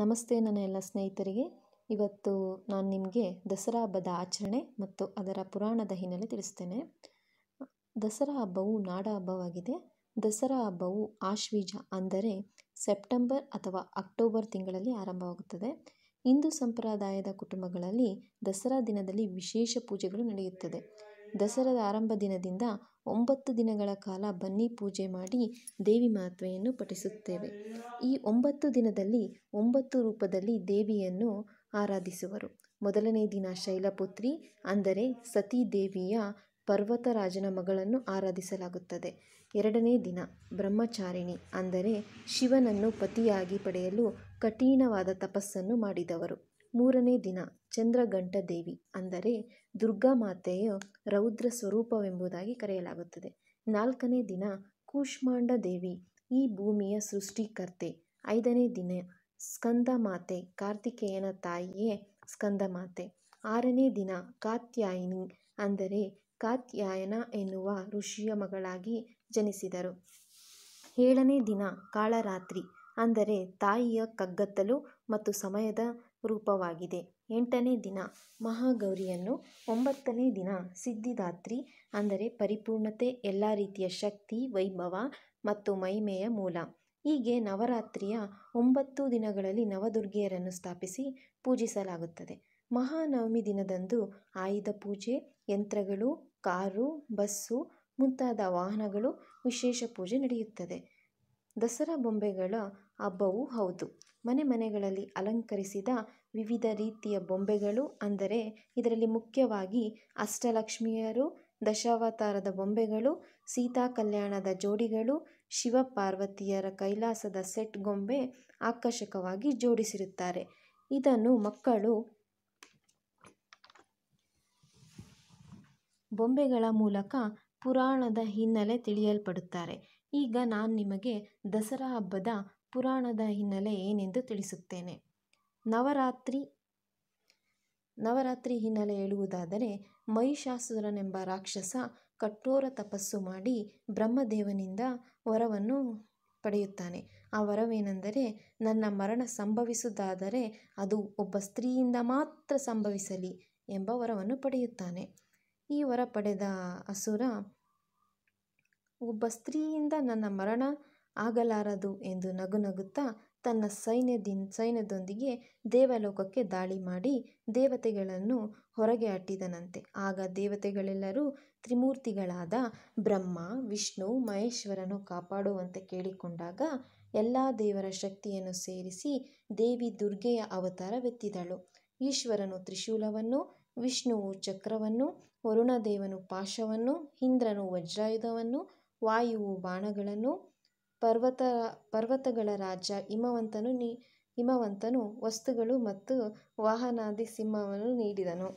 ನಮಸ್ತೆ ನನ್ನ ಎಲ್ಲ ಸ್ನೇಹಿತರಿಗೆ ಇವತ್ತು ನಾನು ನಿಮಗೆ ದಸರಾ ಹಬ್ಬದ ಆಚರಣೆ ಮತ್ತು ಅದರ ಪುರಾಣದ ಹಿನ್ನೆಲೆ ತಿಳಿಸ್ತೇನೆ ದಸರಾ ಹಬ್ಬವು ನಾಡ ಹಬ್ಬವಾಗಿದೆ ದಸರಾ ಹಬ್ಬವು ಆಶ್ವೀಜ ಅಂದರೆ ಸೆಪ್ಟೆಂಬರ್ ಅಥವಾ ಅಕ್ಟೋಬರ್ ತಿಂಗಳಲ್ಲಿ ಆರಂಭವಾಗುತ್ತದೆ ಹಿಂದೂ ಸಂಪ್ರದಾಯದ ಕುಟುಂಬಗಳಲ್ಲಿ ದಸರಾ ದಿನದಲ್ಲಿ ವಿಶೇಷ ಪೂಜೆಗಳು ನಡೆಯುತ್ತದೆ ದಸರಾದ ಆರಂಭ ದಿನದಿಂದ ಒಂಬತ್ತು ದಿನಗಳ ಕಾಲ ಬನ್ನಿ ಪೂಜೆ ಮಾಡಿ ದೇವಿ ಮಾತ್ವೆಯನ್ನು ಪಠಿಸುತ್ತೇವೆ ಈ ಒಂಬತ್ತು ದಿನದಲ್ಲಿ ಒಂಬತ್ತು ರೂಪದಲ್ಲಿ ದೇವಿಯನ್ನು ಆರಾಧಿಸುವರು ಮೊದಲನೇ ದಿನ ಶೈಲಪುತ್ರಿ ಅಂದರೆ ಸತೀ ದೇವಿಯ ಪರ್ವತರಾಜನ ಮಗಳನ್ನು ಆರಾಧಿಸಲಾಗುತ್ತದೆ ಎರಡನೇ ದಿನ ಬ್ರಹ್ಮಚಾರಿಣಿ ಅಂದರೆ ಶಿವನನ್ನು ಪತಿಯಾಗಿ ಪಡೆಯಲು ಕಠಿಣವಾದ ತಪಸ್ಸನ್ನು ಮಾಡಿದವರು ಮೂರನೇ ದಿನ ಚಂದ್ರಘಂಟ ದೇವಿ ಅಂದರೆ ಮಾತೆಯು ರೌದ್ರ ಸ್ವರೂಪವೆಂಬುದಾಗಿ ಕರೆಯಲಾಗುತ್ತದೆ ನಾಲ್ಕನೇ ದಿನ ಕೂಷ್ಮಾಂಡ ದೇವಿ ಈ ಭೂಮಿಯ ಸೃಷ್ಟಿಕರ್ತೆ ಐದನೇ ದಿನ ಸ್ಕಂದ ಮಾತೆ ಕಾರ್ತಿಕೇಯನ ತಾಯಿಯೇ ಸ್ಕಂದ ಮಾತೆ ಆರನೇ ದಿನ ಕಾತ್ಯಾಯಿನಿ ಅಂದರೆ ಕಾತ್ಯಾಯನ ಎನ್ನುವ ಋಷಿಯ ಮಗಳಾಗಿ ಜನಿಸಿದರು ಏಳನೇ ದಿನ ಕಾಳರಾತ್ರಿ ಅಂದರೆ ತಾಯಿಯ ಕಗ್ಗತ್ತಲು ಮತ್ತು ಸಮಯದ ರೂಪವಾಗಿದೆ ಎಂಟನೇ ದಿನ ಮಹಾಗೌರಿಯನ್ನು ಒಂಬತ್ತನೇ ದಿನ ಸಿದ್ಧಿದಾತ್ರಿ ಅಂದರೆ ಪರಿಪೂರ್ಣತೆ ಎಲ್ಲ ರೀತಿಯ ಶಕ್ತಿ ವೈಭವ ಮತ್ತು ಮಹಿಮೆಯ ಮೂಲ ಹೀಗೆ ನವರಾತ್ರಿಯ ಒಂಬತ್ತು ದಿನಗಳಲ್ಲಿ ನವದುರ್ಗೆಯರನ್ನು ಸ್ಥಾಪಿಸಿ ಪೂಜಿಸಲಾಗುತ್ತದೆ ಮಹಾನವಮಿ ದಿನದಂದು ಆಯುಧ ಪೂಜೆ ಯಂತ್ರಗಳು ಕಾರು ಬಸ್ಸು ಮುಂತಾದ ವಾಹನಗಳು ವಿಶೇಷ ಪೂಜೆ ನಡೆಯುತ್ತದೆ ದಸರಾ ಬೊಂಬೆಗಳ ಹಬ್ಬವೂ ಹೌದು ಮನೆ ಮನೆಗಳಲ್ಲಿ ಅಲಂಕರಿಸಿದ ವಿವಿಧ ರೀತಿಯ ಬೊಂಬೆಗಳು ಅಂದರೆ ಇದರಲ್ಲಿ ಮುಖ್ಯವಾಗಿ ಅಷ್ಟಲಕ್ಷ್ಮಿಯರು ದಶಾವತಾರದ ಬೊಂಬೆಗಳು ಸೀತಾ ಕಲ್ಯಾಣದ ಜೋಡಿಗಳು ಶಿವ ಪಾರ್ವತಿಯರ ಕೈಲಾಸದ ಸೆಟ್ ಗೊಂಬೆ ಆಕರ್ಷಕವಾಗಿ ಜೋಡಿಸಿರುತ್ತಾರೆ ಇದನ್ನು ಮಕ್ಕಳು ಬೊಂಬೆಗಳ ಮೂಲಕ ಪುರಾಣದ ಹಿನ್ನೆಲೆ ತಿಳಿಯಲ್ಪಡುತ್ತಾರೆ ಈಗ ನಾನು ನಿಮಗೆ ದಸರಾ ಹಬ್ಬದ ಪುರಾಣದ ಹಿನ್ನೆಲೆ ಏನೆಂದು ತಿಳಿಸುತ್ತೇನೆ ನವರಾತ್ರಿ ನವರಾತ್ರಿ ಹಿನ್ನೆಲೆ ಹೇಳುವುದಾದರೆ ಮಹಿಷಾಸುರನೆಂಬ ರಾಕ್ಷಸ ಕಠೋರ ತಪಸ್ಸು ಮಾಡಿ ಬ್ರಹ್ಮದೇವನಿಂದ ವರವನ್ನು ಪಡೆಯುತ್ತಾನೆ ಆ ವರವೇನೆಂದರೆ ನನ್ನ ಮರಣ ಸಂಭವಿಸುವುದಾದರೆ ಅದು ಒಬ್ಬ ಸ್ತ್ರೀಯಿಂದ ಮಾತ್ರ ಸಂಭವಿಸಲಿ ಎಂಬ ವರವನ್ನು ಪಡೆಯುತ್ತಾನೆ ಈ ವರ ಪಡೆದ ಅಸುರ ಒಬ್ಬ ಸ್ತ್ರೀಯಿಂದ ನನ್ನ ಮರಣ ಆಗಲಾರದು ಎಂದು ನಗು ನಗುತ್ತಾ ತನ್ನ ಸೈನ್ಯದಿನ್ ಸೈನ್ಯದೊಂದಿಗೆ ದೇವಲೋಕಕ್ಕೆ ದಾಳಿ ಮಾಡಿ ದೇವತೆಗಳನ್ನು ಹೊರಗೆ ಅಟ್ಟಿದನಂತೆ ಆಗ ದೇವತೆಗಳೆಲ್ಲರೂ ತ್ರಿಮೂರ್ತಿಗಳಾದ ಬ್ರಹ್ಮ ವಿಷ್ಣು ಮಹೇಶ್ವರನು ಕಾಪಾಡುವಂತೆ ಕೇಳಿಕೊಂಡಾಗ ಎಲ್ಲ ದೇವರ ಶಕ್ತಿಯನ್ನು ಸೇರಿಸಿ ದೇವಿ ದುರ್ಗೆಯ ಅವತಾರವೆತ್ತಿದಳು ಈಶ್ವರನು ತ್ರಿಶೂಲವನ್ನು ವಿಷ್ಣುವು ಚಕ್ರವನ್ನು ವರುಣದೇವನು ಪಾಶವನ್ನು ಇಂದ್ರನು ವಜ್ರಾಯುಧವನ್ನು ವಾಯುವು ಬಾಣಗಳನ್ನು ಪರ್ವತ ಪರ್ವತಗಳ ರಾಜ ಹಿಮವಂತನು ನೀ ಹಿಮವಂತನು ವಸ್ತುಗಳು ಮತ್ತು ವಾಹನಾದಿ ಸಿಂಹವನ್ನು ನೀಡಿದನು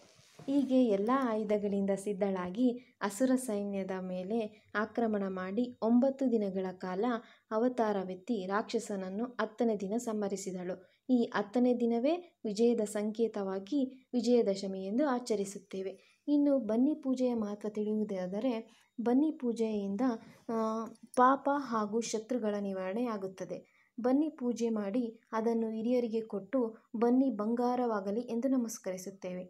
ಹೀಗೆ ಎಲ್ಲ ಆಯುಧಗಳಿಂದ ಸಿದ್ಧಳಾಗಿ ಅಸುರ ಸೈನ್ಯದ ಮೇಲೆ ಆಕ್ರಮಣ ಮಾಡಿ ಒಂಬತ್ತು ದಿನಗಳ ಕಾಲ ಅವತಾರವೆತ್ತಿ ರಾಕ್ಷಸನನ್ನು ಹತ್ತನೇ ದಿನ ಸಂಹರಿಸಿದಳು ಈ ಹತ್ತನೇ ದಿನವೇ ವಿಜಯದ ಸಂಕೇತವಾಗಿ ವಿಜಯದಶಮಿ ಎಂದು ಆಚರಿಸುತ್ತೇವೆ ಇನ್ನು ಬನ್ನಿ ಪೂಜೆಯ ಮಹತ್ವ ತಿಳಿಯುವುದಾದರೆ ಬನ್ನಿ ಪೂಜೆಯಿಂದ ಪಾಪ ಹಾಗೂ ಶತ್ರುಗಳ ನಿವಾರಣೆ ಆಗುತ್ತದೆ ಬನ್ನಿ ಪೂಜೆ ಮಾಡಿ ಅದನ್ನು ಹಿರಿಯರಿಗೆ ಕೊಟ್ಟು ಬನ್ನಿ ಬಂಗಾರವಾಗಲಿ ಎಂದು ನಮಸ್ಕರಿಸುತ್ತೇವೆ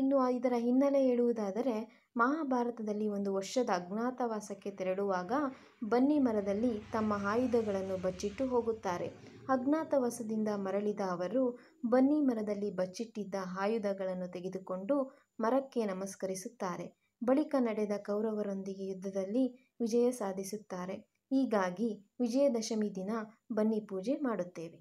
ಇನ್ನು ಇದರ ಹಿನ್ನೆಲೆ ಹೇಳುವುದಾದರೆ ಮಹಾಭಾರತದಲ್ಲಿ ಒಂದು ವರ್ಷದ ಅಜ್ಞಾತವಾಸಕ್ಕೆ ತೆರಳುವಾಗ ಬನ್ನಿ ಮರದಲ್ಲಿ ತಮ್ಮ ಆಯುಧಗಳನ್ನು ಬಚ್ಚಿಟ್ಟು ಹೋಗುತ್ತಾರೆ ಅಜ್ಞಾತವಾಸದಿಂದ ಮರಳಿದ ಅವರು ಬನ್ನಿ ಮರದಲ್ಲಿ ಬಚ್ಚಿಟ್ಟಿದ್ದ ಆಯುಧಗಳನ್ನು ತೆಗೆದುಕೊಂಡು ಮರಕ್ಕೆ ನಮಸ್ಕರಿಸುತ್ತಾರೆ. ಬಳಿಕ ನಡೆದ ಕೌರವರೊಂದಿಗೆ ಯುದ್ಧದಲ್ಲಿ ವಿಜಯ ಸಾಧಿಸುತ್ತಾರೆ. ಹೀಗಾಗಿ ವಿಜಯದಶಮಿ ದಿನ ಬನ್ನಿ ಪೂಜೆ ಮಾಡುತ್ತೇವೆ.